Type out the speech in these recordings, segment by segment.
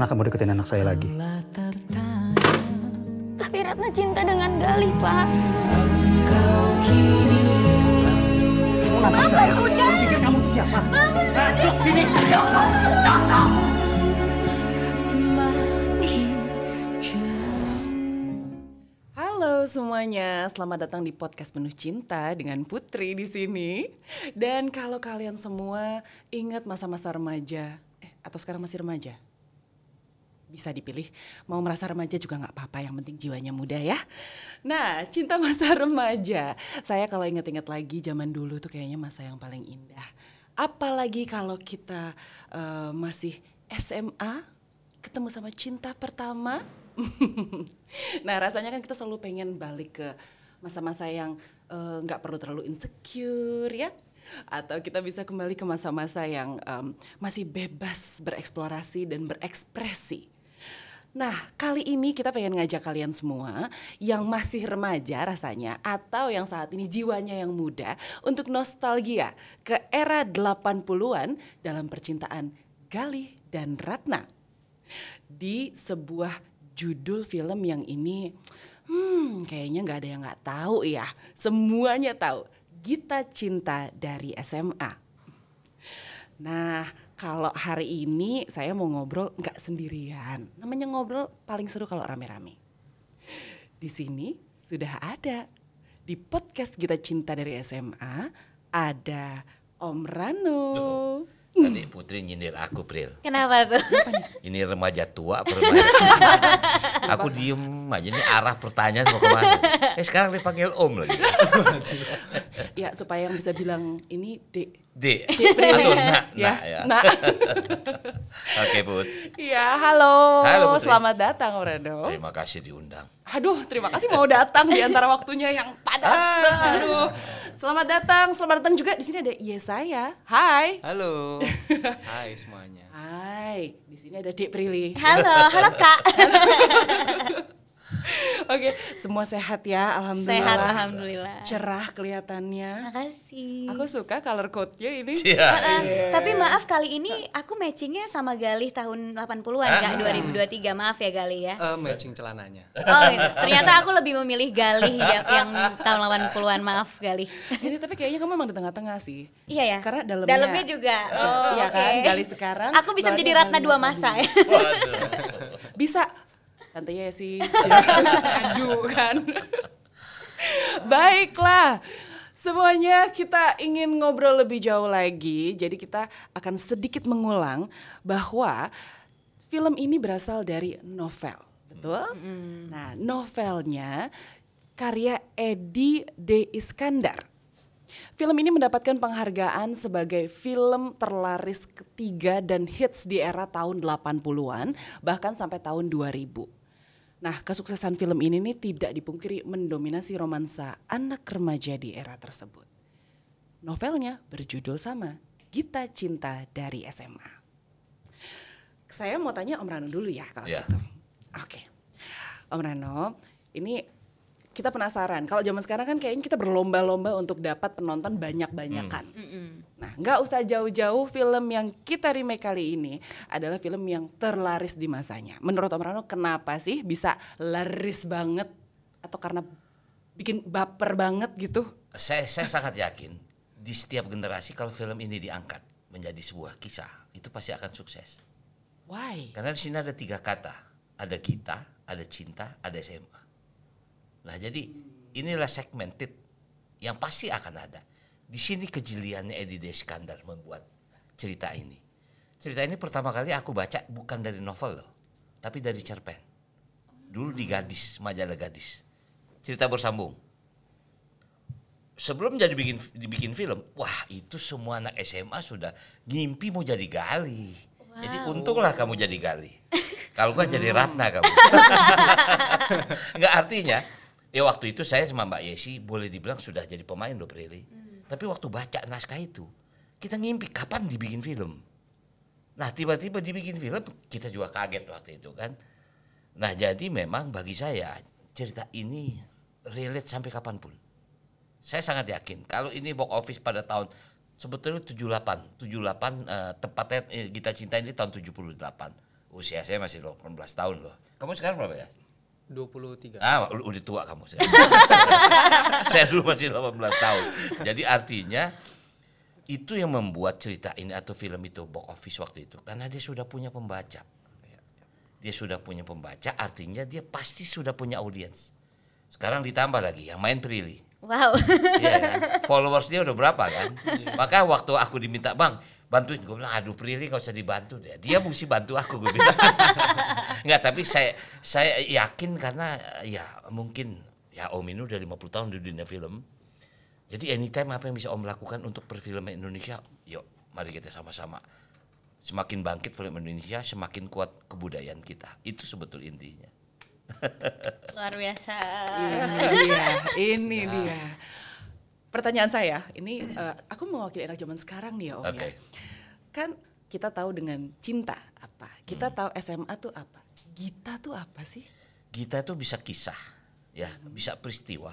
pernah kamu deketin anak saya lagi. Tapi Ratna cinta dengan Galih, Pak. Kamu Sudah. Kamu pikir kamu itu siapa? Mama Masuk sini. Halo semuanya, selamat datang di podcast penuh cinta dengan Putri di sini. Dan kalau kalian semua ingat masa-masa remaja, eh atau sekarang masih remaja, bisa dipilih. Mau merasa remaja juga nggak apa-apa, yang penting jiwanya muda ya. Nah, cinta masa remaja. Saya kalau inget-inget lagi zaman dulu tuh kayaknya masa yang paling indah. Apalagi kalau kita uh, masih SMA, ketemu sama cinta pertama. nah, rasanya kan kita selalu pengen balik ke masa-masa yang eh, nggak uh, perlu terlalu insecure ya atau kita bisa kembali ke masa-masa yang um, masih bebas bereksplorasi dan berekspresi. Nah, kali ini kita pengen ngajak kalian semua yang masih remaja rasanya atau yang saat ini jiwanya yang muda untuk nostalgia ke era 80-an dalam percintaan Galih dan Ratna. Di sebuah judul film yang ini hmm kayaknya nggak ada yang nggak tahu ya. Semuanya tahu. Gita Cinta dari SMA. Nah, kalau hari ini saya mau ngobrol nggak sendirian. Namanya ngobrol paling seru kalau rame-rame. Di sini sudah ada di podcast kita cinta dari SMA ada Om Rano. tadi Putri nyindir aku, Pril. Kenapa tuh? Ini remaja tua, remaja Aku diem aja nih arah pertanyaan mau kemana. Eh sekarang dipanggil Om lagi. ya supaya yang bisa bilang ini Dek D. Atau nak ya. ya. Nah. Oke, okay, Put. Iya, halo. Halo, Selamat datang, Redo. Terima kasih diundang. Aduh, terima kasih mau datang di antara waktunya yang padat. Ah. Aduh. Selamat datang, selamat datang juga di sini ada Yesaya. Hai. Halo. Hai semuanya. Hai. Di sini ada Dek Prilly. Halo, halo Kak. Oke, okay. semua sehat ya, alhamdulillah. Sehat, alhamdulillah. Cerah kelihatannya. Makasih. Aku suka color code-nya ini. Yeah. yeah. Tapi maaf kali ini aku matchingnya sama Galih tahun 80-an enggak ah. 2023. Maaf ya Galih ya. Uh, matching celananya. Oh, gitu. ternyata aku lebih memilih Galih yang, tahun tahun 80-an. Maaf Galih. ini tapi kayaknya kamu emang di tengah-tengah sih. Iya ya. Karena dalamnya. Dalamnya juga. Oh, oh iya okay. kan? Galih sekarang. Aku bisa menjadi Ratna dua masa ya. bisa Tante Yesi, ya kan aduh kan. Baiklah, semuanya kita ingin ngobrol lebih jauh lagi. Jadi kita akan sedikit mengulang bahwa film ini berasal dari novel, betul? Mm. Nah, novelnya karya Edi D. Iskandar. Film ini mendapatkan penghargaan sebagai film terlaris ketiga dan hits di era tahun 80-an, bahkan sampai tahun 2000. Nah, kesuksesan film ini nih tidak dipungkiri mendominasi romansa anak remaja di era tersebut. Novelnya berjudul sama, Gita Cinta dari SMA. Saya mau tanya Om Rano dulu ya kalau yeah. gitu. Oke. Okay. Om Rano, ini kita penasaran. Kalau zaman sekarang kan kayaknya kita berlomba-lomba untuk dapat penonton banyak-banyakan. Mm. Mm -mm. Nah, nggak usah jauh-jauh film yang kita remake kali ini adalah film yang terlaris di masanya. Menurut Om Rano, kenapa sih bisa laris banget atau karena bikin baper banget gitu? Saya, saya sangat yakin di setiap generasi kalau film ini diangkat menjadi sebuah kisah itu pasti akan sukses. Why? Karena di sini ada tiga kata, ada kita, ada cinta, ada SMA. Nah jadi inilah segmented yang pasti akan ada di sini kejeliannya Edi Deskandar membuat cerita ini. Cerita ini pertama kali aku baca bukan dari novel loh, tapi dari cerpen. Dulu di Gadis, majalah Gadis. Cerita bersambung. Sebelum jadi bikin dibikin film, wah itu semua anak SMA sudah ngimpi mau jadi gali. Wow. Jadi untunglah kamu jadi gali. Kalau gua jadi Ratna kamu. Enggak artinya, ya waktu itu saya sama Mbak Yesi boleh dibilang sudah jadi pemain loh Prilly. Hmm tapi waktu baca naskah itu, kita ngimpi kapan dibikin film. Nah tiba-tiba dibikin film, kita juga kaget waktu itu kan. Nah jadi memang bagi saya cerita ini relate sampai kapanpun. Saya sangat yakin kalau ini box office pada tahun sebetulnya 78, 78 eh, tepatnya kita eh, cinta ini tahun 78. Usia saya masih 18 tahun loh. Kamu sekarang berapa ya? 23. Ah, udah tua kamu. Saya, saya dulu masih 18 tahun. Jadi artinya itu yang membuat cerita ini atau film itu box office waktu itu karena dia sudah punya pembaca. Dia sudah punya pembaca, artinya dia pasti sudah punya audiens. Sekarang ditambah lagi yang main Prilly. Wow. Iya kan? Followers dia udah berapa kan? Iya. Maka waktu aku diminta, "Bang, bantuin gue bilang aduh Prilly nggak usah dibantu deh dia mesti bantu aku gue bilang nggak tapi saya saya yakin karena ya mungkin ya Om ini udah 50 tahun di dunia film jadi anytime apa yang bisa Om lakukan untuk perfilman Indonesia yuk mari kita sama-sama semakin bangkit film Indonesia semakin kuat kebudayaan kita itu sebetul intinya luar biasa iya, iya. ini dia ini dia pertanyaan saya ini uh, aku mewakili anak zaman sekarang nih ya Om okay. ya. Kan kita tahu dengan cinta apa, kita hmm. tahu SMA tuh apa, gita tuh apa sih? Gita tuh bisa kisah, ya hmm. bisa peristiwa.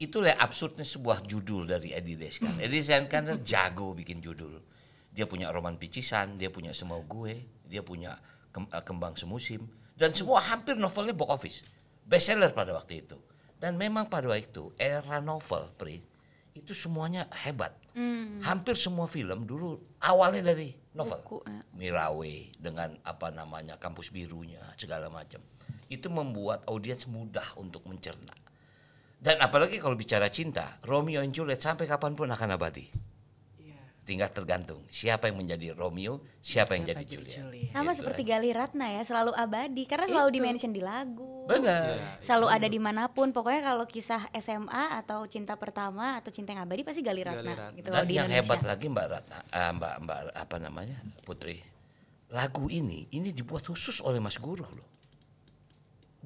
Itulah absurdnya sebuah judul dari Eddie Deskan. Hmm. Eddie Deskan jago bikin judul. Dia punya roman picisan, dia punya semua gue, dia punya eh, kembang semusim, dan semua hampir novelnya box office, bestseller pada waktu itu. Dan memang pada waktu itu era novel, Pri, itu semuanya hebat. Hmm. Hampir semua film dulu awalnya dari novel. Buku, ya. Mirawe dengan apa namanya kampus birunya segala macam. Itu membuat audiens mudah untuk mencerna. Dan apalagi kalau bicara cinta, Romeo and Juliet sampai kapanpun akan abadi tinggal tergantung siapa yang menjadi Romeo, siapa, siapa yang jadi Julia. Julia. Gitu Sama gitu seperti Gali Ratna ya, selalu abadi karena selalu itu. dimention di lagu. Benar. Ya, selalu itu. ada dimanapun. Pokoknya kalau kisah SMA atau cinta pertama atau cinta yang abadi pasti Gali Ratna. Gali Ratna. Gitu Dan yang Indonesia. hebat lagi Mbak Ratna, uh, Mbak Mbak apa namanya Putri, lagu ini ini dibuat khusus oleh Mas Guru loh,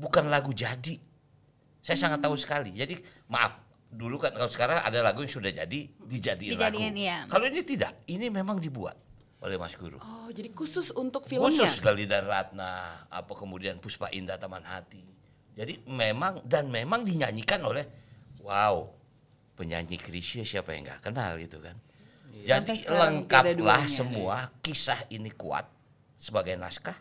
bukan lagu jadi. Saya hmm. sangat tahu sekali. Jadi maaf dulu kan kalau sekarang ada lagu yang sudah jadi dijadiin, dijadiin lagu. Iya. Kalau ini tidak, ini memang dibuat oleh Mas Guru. Oh, jadi khusus untuk filmnya. Khusus Galida Ratna, apa kemudian Puspa Indah Taman Hati. Jadi memang dan memang dinyanyikan oleh wow, penyanyi Krisya siapa yang nggak kenal gitu kan. Iya. Jadi lengkaplah ya. semua kisah ini kuat sebagai naskah.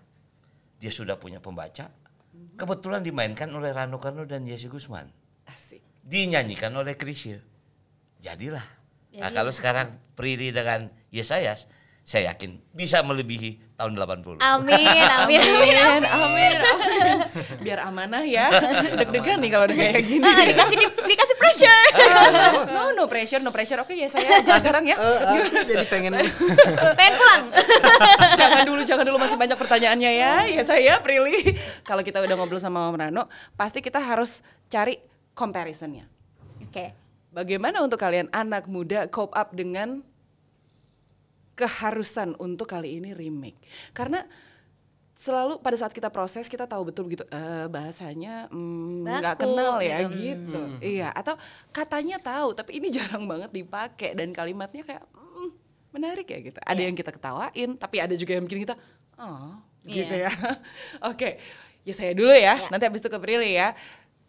Dia sudah punya pembaca. Mhm. Kebetulan dimainkan oleh Rano Karno dan Yesi Gusman. Asik dinyanyikan oleh Krisya. Jadilah. Ya, nah, iya. kalau sekarang Prilly dengan Yesayas, saya yakin bisa melebihi tahun 80. Amin, amin, amin, amin, amin. amin, amin. Biar amanah ya. Deg-degan nih kalau udah kayak gini. Ah, dikasih di, dikasih pressure. no, no pressure, no pressure. Oke okay, ya saya aja sekarang ya. Uh, uh, jadi pengen pengen pulang. jangan dulu, jangan dulu masih banyak pertanyaannya ya. Ya saya Prilly. Kalau kita udah ngobrol sama Om Rano, pasti kita harus cari comparisonnya. Oke. Okay. Bagaimana untuk kalian anak muda cope up dengan keharusan untuk kali ini remake? Karena selalu pada saat kita proses kita tahu betul gitu e, bahasanya mm, nggak mm, kenal ya gitu, gitu. Mm. iya atau katanya tahu tapi ini jarang banget dipakai dan kalimatnya kayak mm, menarik ya gitu ada yeah. yang kita ketawain tapi ada juga yang bikin kita oh gitu yeah. ya oke okay. ya saya dulu ya yeah. nanti habis itu ke Prilly ya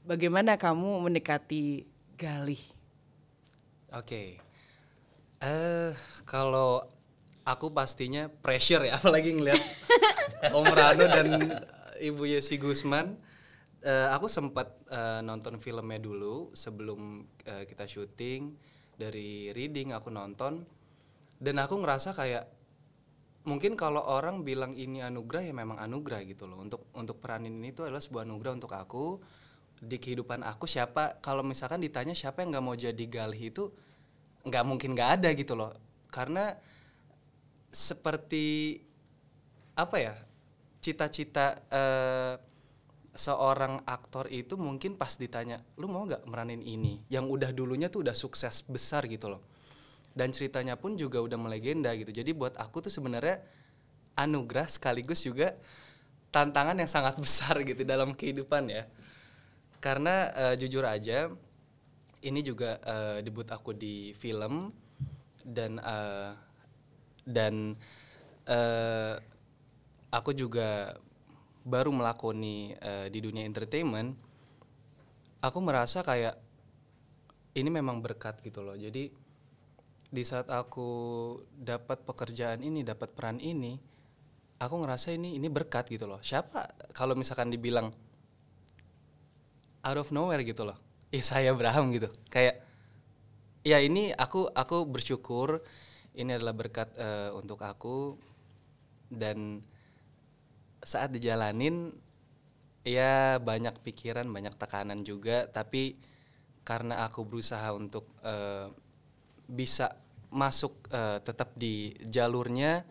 bagaimana kamu mendekati Galih? Oke, okay. uh, eh, kalau aku pastinya pressure ya, apalagi ngeliat Om Rano dan eh, Ibu Yesi Gusman. Uh, aku sempat uh, nonton filmnya dulu sebelum uh, kita syuting dari reading aku nonton dan aku ngerasa kayak mungkin kalau orang bilang ini anugerah ya memang anugerah gitu loh untuk untuk peranin ini itu adalah sebuah anugerah untuk aku di kehidupan aku siapa kalau misalkan ditanya siapa yang nggak mau jadi galih itu nggak mungkin nggak ada gitu loh karena seperti apa ya cita-cita uh, seorang aktor itu mungkin pas ditanya lu mau nggak meranin ini yang udah dulunya tuh udah sukses besar gitu loh dan ceritanya pun juga udah melegenda gitu jadi buat aku tuh sebenarnya anugerah sekaligus juga tantangan yang sangat besar gitu dalam kehidupan ya karena uh, jujur aja ini juga uh, debut aku di film dan uh, dan uh, aku juga baru melakoni uh, di dunia entertainment aku merasa kayak ini memang berkat gitu loh jadi di saat aku dapat pekerjaan ini dapat peran ini aku ngerasa ini ini berkat gitu loh siapa kalau misalkan dibilang out of nowhere gitu loh saya Abraham gitu kayak ya ini aku aku bersyukur ini adalah berkat uh, untuk aku dan saat dijalanin ya banyak pikiran banyak tekanan juga tapi karena aku berusaha untuk uh, bisa masuk uh, tetap di jalurnya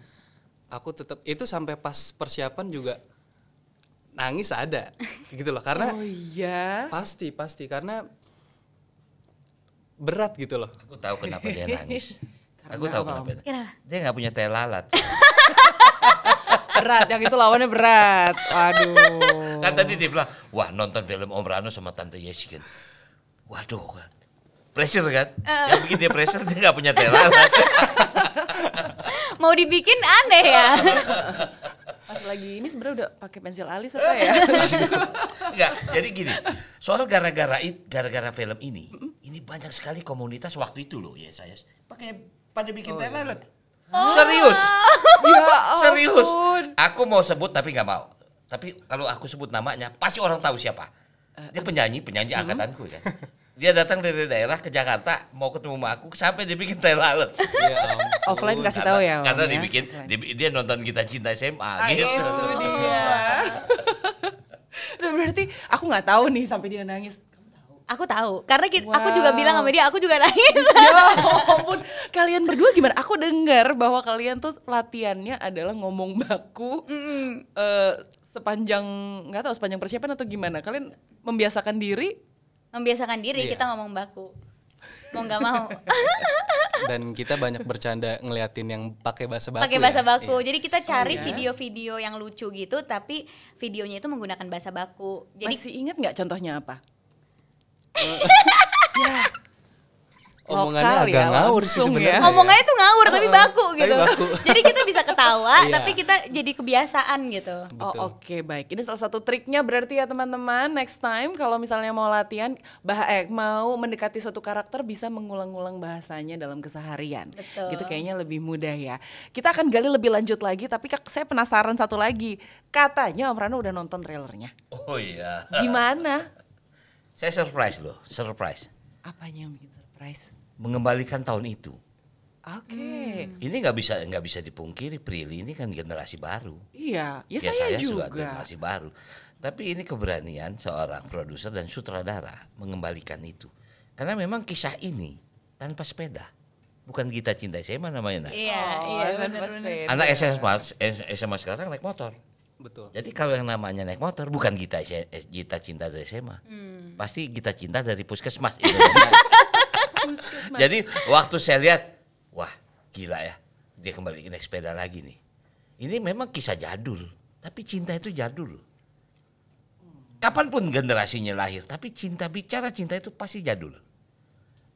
aku tetap itu sampai pas persiapan juga nangis ada gitu loh karena oh iya pasti pasti karena berat gitu loh aku tahu kenapa dia nangis karena aku tahu kenapa dia, dia nggak punya teh berat yang itu lawannya berat aduh kan tadi dia bilang wah nonton film Om Rano sama Tante Yesi kan waduh kan pressure kan uh. yang bikin dia pressure dia nggak punya teh mau dibikin aneh ya pas lagi ini sebenarnya udah pakai pensil alis apa ya? Enggak, jadi gini. Soal gara-gara gara-gara film ini, mm -hmm. ini banyak sekali komunitas waktu itu loh ya saya pakai pada bikin oh, telelet. Iya. Oh. Serius. Ya ampun. Serius. Aku mau sebut tapi nggak mau. Tapi kalau aku sebut namanya pasti orang tahu siapa. Eh, Dia penyanyi, penyanyi uh, angkatanku ya. dia datang dari daerah ke Jakarta mau ketemu sama aku sampai dibikin teh lalat. Ya, Offline kasih tahu ya. karena ya? dibikin di, dia nonton kita cinta SMA Ayo, ah, gitu. Iya. Dia. Nah, berarti aku nggak tahu nih sampai dia nangis. Aku tahu, karena kita, wow. aku juga bilang sama dia, aku juga nangis. Ya ampun, kalian berdua gimana? Aku dengar bahwa kalian tuh latihannya adalah ngomong baku, mm -mm. Uh, sepanjang nggak tahu sepanjang persiapan atau gimana kalian membiasakan diri membiasakan diri iya. kita ngomong baku mau nggak mau dan kita banyak bercanda ngeliatin yang pakai bahasa baku pakai bahasa ya? baku iya. jadi kita cari iya. video-video oh, iya. yang lucu gitu tapi videonya itu menggunakan bahasa baku jadi masih ingat nggak contohnya apa ya omongannya Lokal ya, agak ya, ngawur sih ya. sebenarnya. Ya. Omongannya tuh ngawur tapi ah, baku gitu. Tapi baku. jadi kita bisa ketawa iya. tapi kita jadi kebiasaan gitu. Betul. Oh oke okay, baik. Ini salah satu triknya berarti ya teman-teman. Next time kalau misalnya mau latihan bah eh, mau mendekati suatu karakter bisa mengulang-ulang bahasanya dalam keseharian. Betul. Gitu kayaknya lebih mudah ya. Kita akan gali lebih lanjut lagi tapi kak saya penasaran satu lagi. Katanya Om Rano udah nonton trailernya. Oh iya. Gimana? saya surprise loh, surprise. Apanya yang bikin surprise? Rice? Mengembalikan tahun itu. Oke. Okay. Hmm. Ini nggak bisa nggak bisa dipungkiri Prilly ini kan generasi baru. Iya, ya, ya saya, saya juga. generasi baru. Tapi ini keberanian seorang produser dan sutradara mengembalikan itu. Karena memang kisah ini tanpa sepeda. Bukan kita cinta SMA namanya. Nah. Iya, oh, iya tanpa sepeda. Anak SMA, SMA sekarang naik motor. Betul. Jadi kalau yang namanya naik motor bukan kita kita cinta dari SMA. Hmm. Pasti kita cinta dari puskesmas. Jadi waktu saya lihat, wah gila ya, dia kembali naik sepeda lagi nih. Ini memang kisah jadul, tapi cinta itu jadul. Kapanpun generasinya lahir, tapi cinta bicara cinta itu pasti jadul.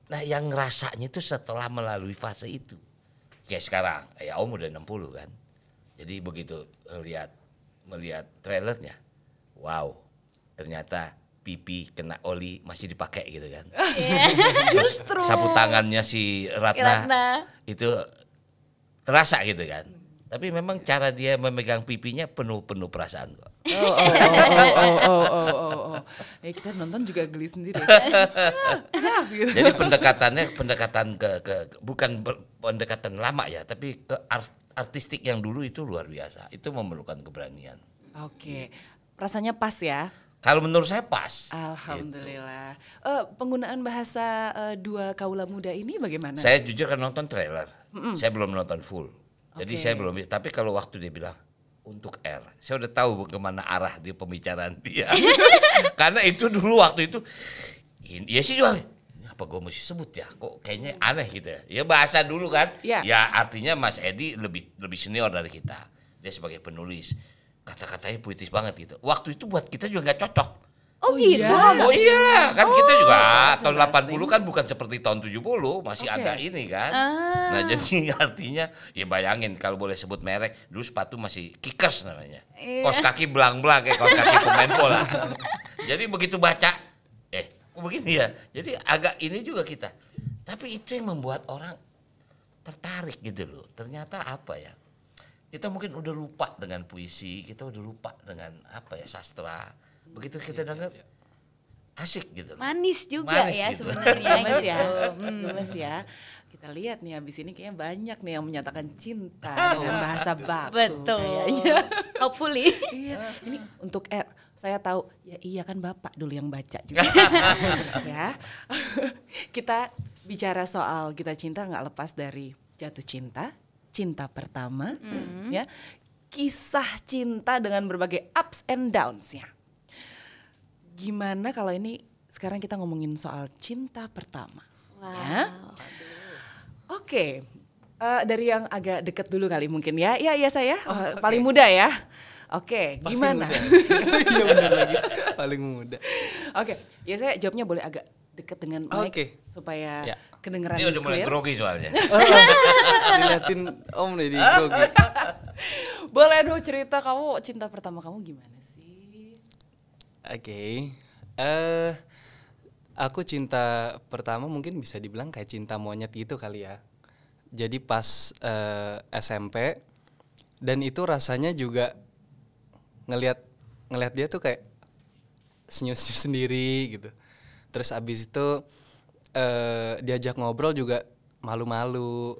Nah yang rasanya itu setelah melalui fase itu. Kayak sekarang, ya om udah 60 kan. Jadi begitu melihat, melihat trailernya, wow ternyata pipi kena oli masih dipakai gitu kan. Yeah. Iya, justru sapu tangannya si Ratna, Ratna itu terasa gitu kan. Tapi memang cara dia memegang pipinya penuh-penuh perasaan kok. Oh oh oh, oh oh oh oh oh oh oh. oh. Eh, kita nonton juga geli sendiri. gitu. Jadi pendekatannya pendekatan ke, ke bukan ber, pendekatan lama ya, tapi ke art, artistik yang dulu itu luar biasa. Itu memerlukan keberanian. Oke. Okay. Rasanya pas ya kalau menurut saya pas. Gitu. Alhamdulillah. Gitu. Uh, penggunaan bahasa uh, dua kaula muda ini bagaimana? Saya jujur kan nonton trailer. Mm -mm. Saya belum nonton full. Okay. Jadi saya belum. Tapi kalau waktu dia bilang untuk R, saya udah tahu kemana arah di pembicaraan dia. Karena itu dulu waktu itu, ya sih juga apa gue mesti sebut ya kok kayaknya aneh gitu ya ya bahasa dulu kan yeah. ya artinya Mas Edi lebih lebih senior dari kita dia sebagai penulis kata-katanya puitis banget gitu. Waktu itu buat kita juga nggak cocok. Oh, oh gitu? Iya. Oh iyalah, kan oh, kita juga tahun 80 kan bukan seperti tahun 70, masih okay. ada ini kan. Ah. Nah, jadi artinya ya bayangin kalau boleh sebut merek, dulu sepatu masih kickers namanya. Yeah. Kos kaki belang-belang kayak kos kaki pemain bola. jadi begitu baca, eh begini ya. Jadi agak ini juga kita. Tapi itu yang membuat orang tertarik gitu loh. Ternyata apa ya? kita mungkin udah lupa dengan puisi, kita udah lupa dengan apa ya sastra. Begitu kita ya, dengar ya, ya. asik gitu Manis juga Manis ya gitu. sebenarnya ya Mas ya. Hmm, mas ya. Kita lihat nih habis ini kayaknya banyak nih yang menyatakan cinta dengan bahasa baku. Betul. Kayaknya. Hopefully. iya. Ini untuk R saya tahu ya iya kan Bapak dulu yang baca juga. ya. kita bicara soal kita cinta nggak lepas dari jatuh cinta, cinta pertama, mm. ya kisah cinta dengan berbagai ups and downs-nya. Gimana kalau ini sekarang kita ngomongin soal cinta pertama, ya? wow. ya? Oke, okay. uh, eh, dari yang agak deket dulu kali mungkin ya, ya ya saya oh, eh, okay. paling muda ya. Oke, okay, gimana? Iya benar lagi, paling muda. Oke, okay. ya saya jawabnya boleh agak deket dengan mic okay. supaya ya. kedengeran Ini udah mulai clear. grogi soalnya. Dilihatin Om nih di grogi. Boleh dong cerita kamu cinta pertama kamu gimana sih? Oke. Okay. Eh uh, aku cinta pertama mungkin bisa dibilang kayak cinta monyet gitu kali ya. Jadi pas uh, eh, SMP dan itu rasanya juga ngelihat ngelihat dia tuh kayak senyum-senyum sendiri gitu terus abis itu uh, diajak ngobrol juga malu-malu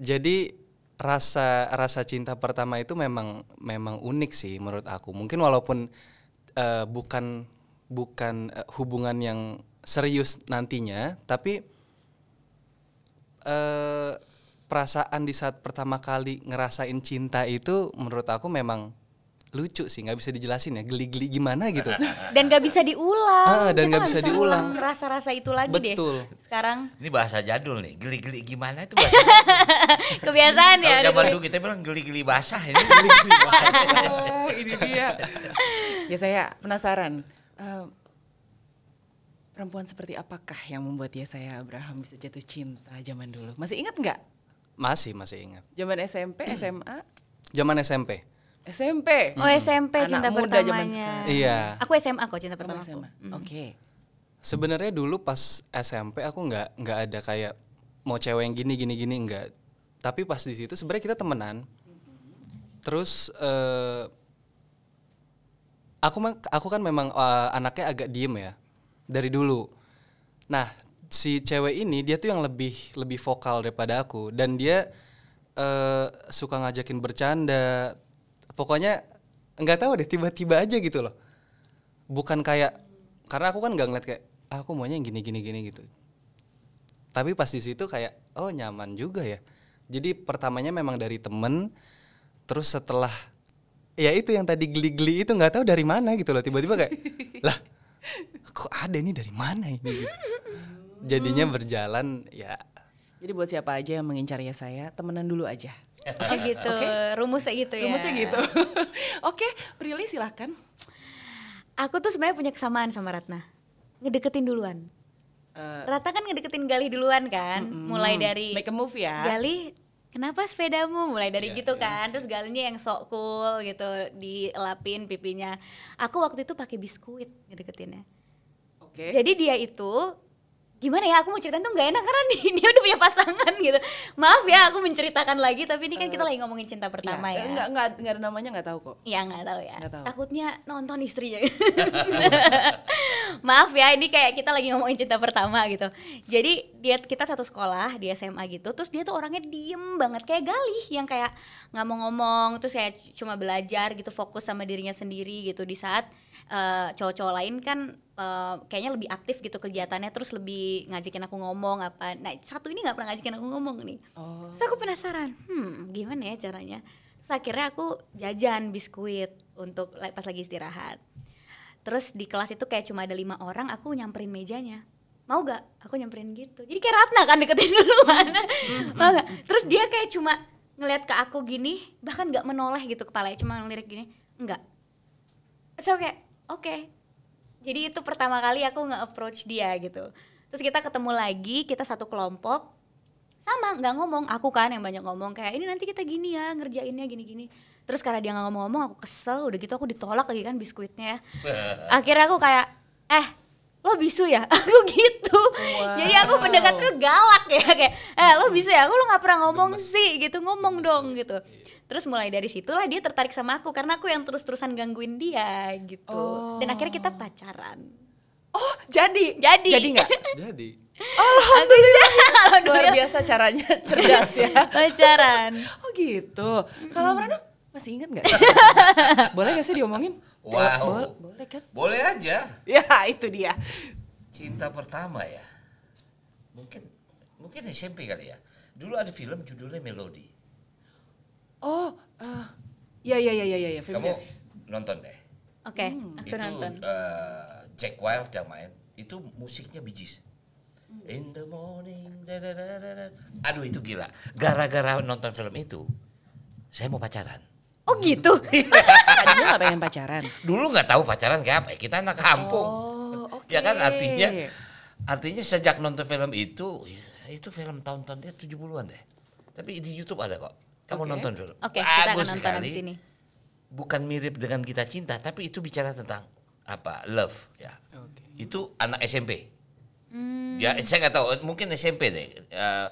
jadi rasa rasa cinta pertama itu memang memang unik sih menurut aku mungkin walaupun uh, bukan bukan uh, hubungan yang serius nantinya tapi uh, perasaan di saat pertama kali ngerasain cinta itu menurut aku memang lucu sih nggak bisa dijelasin ya geli-geli gimana gitu dan nggak bisa diulang ah, dan nggak bisa, bisa diulang rasa-rasa itu lagi Betul. deh sekarang ini bahasa jadul nih geli-geli gimana itu bahasa kebiasaan ya zaman dulu kita bilang geli-geli basah ini geli-geli basah oh, ini dia ya saya penasaran uh, perempuan seperti apakah yang membuat ya saya Abraham bisa jatuh cinta zaman dulu masih ingat nggak masih masih ingat zaman SMP SMA zaman SMP SMP. Oh hmm. SMP Anak cinta muda pertamanya. Zaman sekarang. Iya. Aku SMA kok cinta pertama. SMA. Hmm. Oke. Sebenarnya dulu pas SMP aku nggak nggak ada kayak mau cewek yang gini gini gini nggak. Tapi pas di situ sebenarnya kita temenan. Terus uh, aku aku kan memang uh, anaknya agak diem ya dari dulu. Nah si cewek ini dia tuh yang lebih lebih vokal daripada aku dan dia uh, suka ngajakin bercanda pokoknya nggak tahu deh tiba-tiba aja gitu loh bukan kayak karena aku kan nggak ngeliat kayak ah, aku maunya yang gini gini gini gitu tapi pas di situ kayak oh nyaman juga ya jadi pertamanya memang dari temen terus setelah ya itu yang tadi geli-geli itu nggak tahu dari mana gitu loh tiba-tiba kayak lah kok ada ini dari mana ini gitu. jadinya berjalan ya jadi buat siapa aja yang mengincar ya saya temenan dulu aja Oh, Kayak gitu, okay. rumusnya gitu ya. Rumusnya gitu. Oke, okay, Prilly silahkan. Aku tuh sebenarnya punya kesamaan sama Ratna. Ngedeketin duluan. Uh, Ratna kan ngedeketin Galih duluan kan, mm -mm. mulai dari make a move ya. Galih kenapa sepedamu mulai dari yeah, gitu iya. kan terus Galihnya yang sok cool gitu dilapin pipinya aku waktu itu pakai biskuit ngedeketinnya okay. jadi dia itu gimana ya aku mau cerita tuh nggak enak karena nih, dia udah punya pasangan gitu maaf ya aku menceritakan lagi tapi ini kan kita uh, lagi ngomongin cinta pertama iya, ya nggak nggak nggak ada namanya nggak tahu kok ya nggak tahu ya gak tahu. takutnya nonton istrinya maaf ya ini kayak kita lagi ngomongin cinta pertama gitu jadi dia kita satu sekolah di SMA gitu terus dia tuh orangnya diem banget kayak galih yang kayak nggak mau ngomong terus kayak cuma belajar gitu fokus sama dirinya sendiri gitu di saat uh, cowok-cowok lain kan Uh, kayaknya lebih aktif gitu kegiatannya terus lebih ngajakin aku ngomong apa nah satu ini nggak pernah ngajakin aku ngomong nih oh. terus aku penasaran hmm gimana ya caranya terus akhirnya aku jajan biskuit untuk pas lagi istirahat terus di kelas itu kayak cuma ada lima orang aku nyamperin mejanya mau gak aku nyamperin gitu jadi kayak Ratna kan deketin duluan mau gak terus dia kayak cuma ngelihat ke aku gini bahkan gak menoleh gitu kepalanya cuma ngelirik gini enggak so kayak oke okay jadi itu pertama kali aku nge-approach dia gitu terus kita ketemu lagi kita satu kelompok sama nggak ngomong aku kan yang banyak ngomong kayak ini nanti kita gini ya ngerjainnya gini-gini terus karena dia nggak ngomong-ngomong aku kesel udah gitu aku ditolak lagi kan biskuitnya akhirnya aku kayak eh lo bisu ya aku gitu wow. jadi aku pendekatnya galak ya kayak eh lo bisu ya aku lo nggak pernah ngomong sih gitu ngomong dong gitu iya terus mulai dari situlah dia tertarik sama aku karena aku yang terus-terusan gangguin dia gitu oh. dan akhirnya kita oh. pacaran oh jadi jadi jadi nggak jadi Alhamdulillah. Alhamdulillah. Luar biasa caranya cerdas ya. Pacaran. Oh gitu. Kalau Rano masih inget nggak? boleh nggak sih diomongin? Wow. Eh, Bo boleh kan? Boleh aja. Ya itu dia. Cinta pertama ya. Mungkin mungkin SMP kali ya. Dulu ada film judulnya Melody Iya iya iya iya iya. Kamu nonton deh. Oke, okay, hmm. aku itu, nonton. Uh, Jack Wild yang main. Itu musiknya bijis. Hmm. In the morning. Da, da, da, da, Aduh itu gila. Gara-gara nonton film itu, saya mau pacaran. Oh gitu. Tadinya nggak pengen pacaran. Dulu gak tahu pacaran kayak apa. Kita anak kampung. Oh, okay. Ya kan artinya artinya sejak nonton film itu ya, itu film tahun-tahun dia 70-an deh. Tapi di YouTube ada kok. Kamu okay. nonton film. Oke, okay, kita akan nonton sekali. Bukan mirip dengan kita cinta, tapi itu bicara tentang apa? Love ya. Okay. Itu anak SMP. Hmm. Ya, saya nggak tahu, mungkin SMP deh. Uh,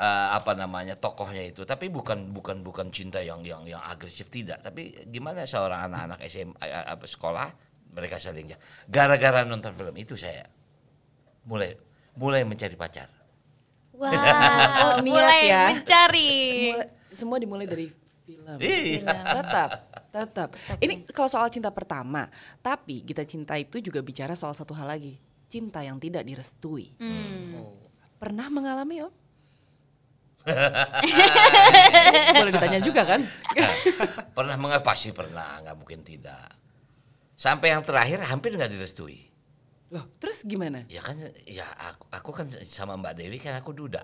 uh, apa namanya tokohnya itu tapi bukan bukan bukan cinta yang yang yang agresif tidak tapi gimana seorang anak-anak SM eh, apa sekolah mereka saling gara-gara nonton film itu saya mulai mulai mencari pacar Wow, mulai ya. mencari. Mulai, semua dimulai dari film. Iya. iya tetap, tetap. Ini kalau soal cinta pertama, tapi kita cinta itu juga bicara soal satu hal lagi, cinta yang tidak direstui. Hmm. Oh. Pernah mengalami om? Boleh ditanya juga kan? Nah, pernah mengapa sih pernah? Nggak mungkin tidak. Sampai yang terakhir hampir nggak direstui. Loh, terus gimana? Ya kan, ya aku, aku kan sama Mbak Dewi kan aku duda.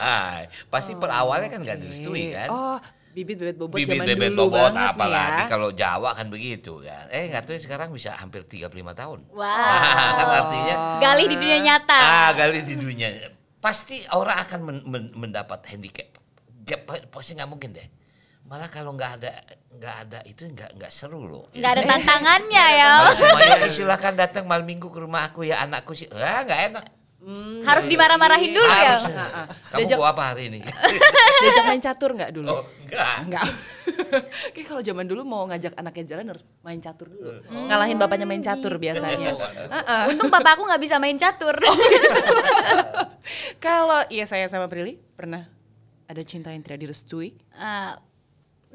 Pasti oh, perawalnya kan nggak gak direstui kan. Oh, bibit-bibit bobot bibit, zaman bibit dulu bobot banget apalagi ya. kalau Jawa kan begitu kan. Eh nggak tahu ya, sekarang bisa hampir 35 tahun. Wow. kan artinya. Gali di dunia nyata. Ah, gali di dunia. Pasti orang akan men men mendapat handicap. Dia, pasti nggak mungkin deh malah kalau nggak ada nggak ada itu nggak nggak seru loh nggak ada iya. tantangannya ya semuanya silahkan datang malam minggu ke rumah aku ya anakku sih ah nggak enak Hmm, harus iya. dimarah-marahin dulu harus. ya. Kamu Diajak, apa hari ini? Diajak main catur nggak dulu? Oh, enggak. Enggak. Oke, kalau zaman dulu mau ngajak anaknya jalan harus main catur dulu. Oh. Ngalahin bapaknya main catur oh, biasanya. uh-uh. Untung papa aku nggak bisa main catur. oh, gitu. kalau iya saya sama Prilly pernah ada cinta yang tidak direstui? Uh,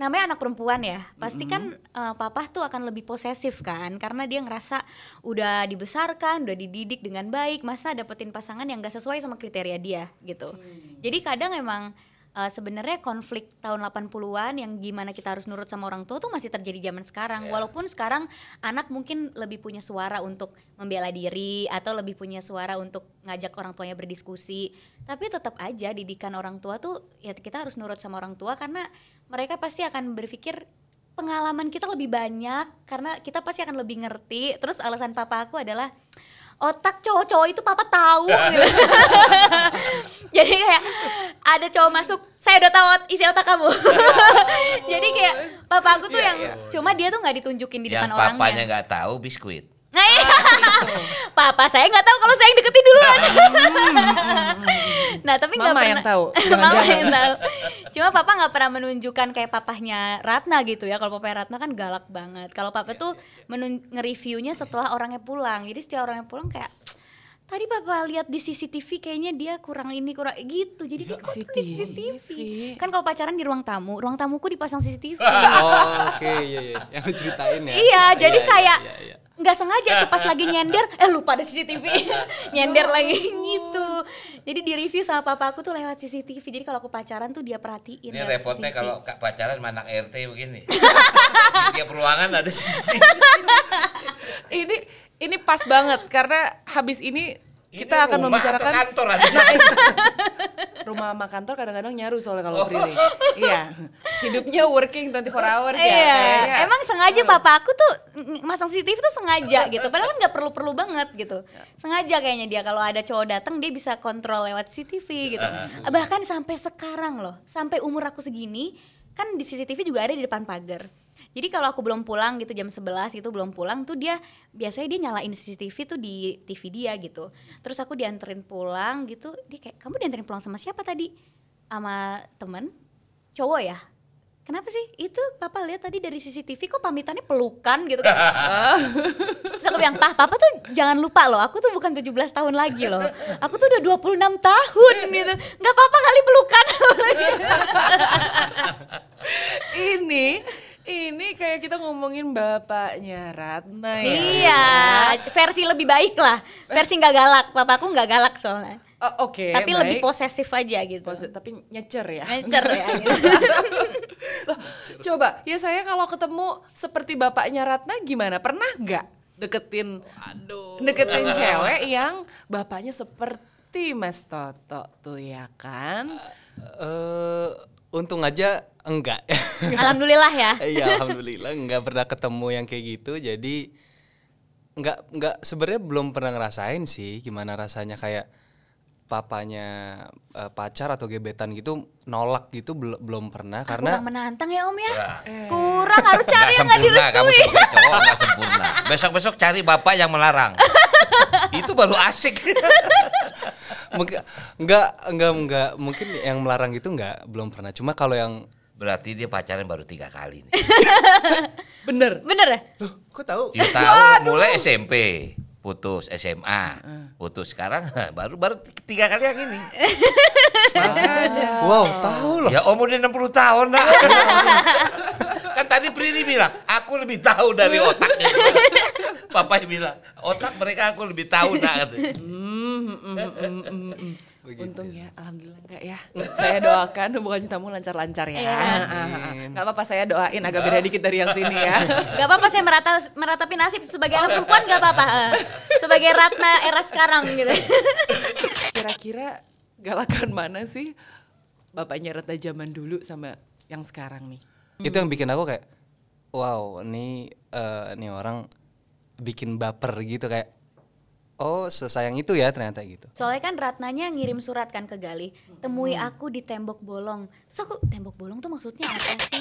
namanya anak perempuan ya pasti kan uh, papa tuh akan lebih posesif kan karena dia ngerasa udah dibesarkan udah dididik dengan baik masa dapetin pasangan yang gak sesuai sama kriteria dia gitu mm. jadi kadang emang uh, sebenarnya konflik tahun 80-an yang gimana kita harus nurut sama orang tua tuh masih terjadi zaman sekarang. Yeah. Walaupun sekarang anak mungkin lebih punya suara untuk membela diri atau lebih punya suara untuk ngajak orang tuanya berdiskusi, tapi tetap aja didikan orang tua tuh ya kita harus nurut sama orang tua karena mereka pasti akan berpikir pengalaman kita lebih banyak karena kita pasti akan lebih ngerti. Terus alasan papa aku adalah otak cowok-cowok itu papa tahu gitu. jadi kayak ada cowok masuk saya udah tahu isi otak kamu jadi kayak oh. papa aku tuh iya, yang iya. cuma dia tuh nggak ditunjukin di yang depan orangnya yang papanya nggak tahu biskuit Papa saya nggak tahu kalau saya yang deketin duluan. Hmm. nah tapi nggak pernah. Yang tahu. Mama yang tahu. Cuma papa nggak pernah menunjukkan kayak papahnya Ratna gitu ya. Kalau papa Ratna kan galak banget. Kalau papa iya, tuh iya, iya. nge-reviewnya setelah orangnya pulang. Jadi setiap orangnya pulang kayak tadi bapak lihat di CCTV kayaknya dia kurang ini kurang gitu jadi dia kok di CCTV kan kalau pacaran di ruang tamu ruang tamuku dipasang CCTV oh, oke okay, iya iya yang ceritain ya iya jadi iya, kayak iya, iya nggak sengaja tuh pas lagi nyender eh lupa ada CCTV nyender lagi gitu jadi di review sama papa aku tuh lewat CCTV jadi kalau aku pacaran tuh dia perhatiin ini repotnya kalau kak pacaran manak RT begini di tiap ruangan ada CCTV ini ini pas banget karena habis ini kita ini akan membicarakan kantor ada nah, iya. rumah sama kantor kadang-kadang nyaru soalnya kalau Prilly. Oh. iya. Hidupnya working 24 hours ya. Iya. Emang sengaja bapak hmm. aku tuh masang CCTV tuh sengaja gitu. Padahal kan nggak perlu-perlu banget gitu. Ya. Sengaja kayaknya dia kalau ada cowok datang dia bisa kontrol lewat CCTV gitu. Ah, ah. Bahkan sampai sekarang loh, sampai umur aku segini kan di CCTV juga ada di depan pagar jadi kalau aku belum pulang gitu jam 11 gitu belum pulang tuh dia biasanya dia nyalain CCTV tuh di TV dia gitu. Terus aku dianterin pulang gitu, dia kayak kamu dianterin pulang sama siapa tadi? Sama temen? Cowok ya? Kenapa sih? Itu papa lihat tadi dari CCTV kok pamitannya pelukan gitu kan. Ah. Terus aku bilang, "Pah, papa tuh jangan lupa loh, aku tuh bukan 17 tahun lagi loh. Aku tuh udah 26 tahun gitu. Gak apa-apa kali pelukan." Ini ini kayak kita ngomongin bapaknya Ratna ya. Iya, versi lebih baik lah. Versi nggak galak. Bapakku nggak galak soalnya. Uh, Oke. Okay, tapi baik. lebih posesif aja gitu. Pos tapi nyecer ya. Nyecer ya. Gitu. coba, ya saya kalau ketemu seperti bapaknya Ratna gimana? Pernah nggak deketin Aduh. deketin cewek yang bapaknya seperti Mas Toto tuh ya kan? Uh, uh untung aja enggak. Alhamdulillah ya. Iya, alhamdulillah enggak pernah ketemu yang kayak gitu. Jadi enggak enggak sebenarnya belum pernah ngerasain sih gimana rasanya kayak papanya uh, pacar atau gebetan gitu nolak gitu bel belum pernah karena kurang menantang ya Om ya. Eh. Kurang harus cari gak yang enggak direstui. Kamu sempurna, cowok enggak sempurna. Besok-besok cari bapak yang melarang. Itu baru asik. mungkin enggak enggak enggak mungkin yang melarang itu enggak belum pernah. Cuma kalau yang Berarti dia pacaran baru tiga kali nih. Bener. Bener ya? Loh, kok tahu? Ya tahu, mulai SMP putus SMA putus sekarang baru baru tiga kali yang ini wow tahu loh ya om udah 60 tahun nah. kan tadi Prini bilang aku lebih tahu dari otaknya Papa bilang otak mereka aku lebih tahu nak Begitu. Untung ya, alhamdulillah enggak ya. saya doakan hubungan cintamu lancar-lancar ya. Enggak iya. apa-apa saya doain agak beda dikit dari yang sini ya. Enggak apa-apa saya merata meratapi nasib sebagai anak perempuan enggak apa-apa. Sebagai Ratna era sekarang gitu. Kira-kira galakan mana sih bapaknya Ratna zaman dulu sama yang sekarang nih? Itu yang bikin aku kayak wow, nih uh, nih orang bikin baper gitu kayak oh sesayang itu ya ternyata gitu. Soalnya kan Ratnanya ngirim surat kan ke Galih, temui aku di tembok bolong. Terus aku tembok bolong tuh maksudnya apa sih?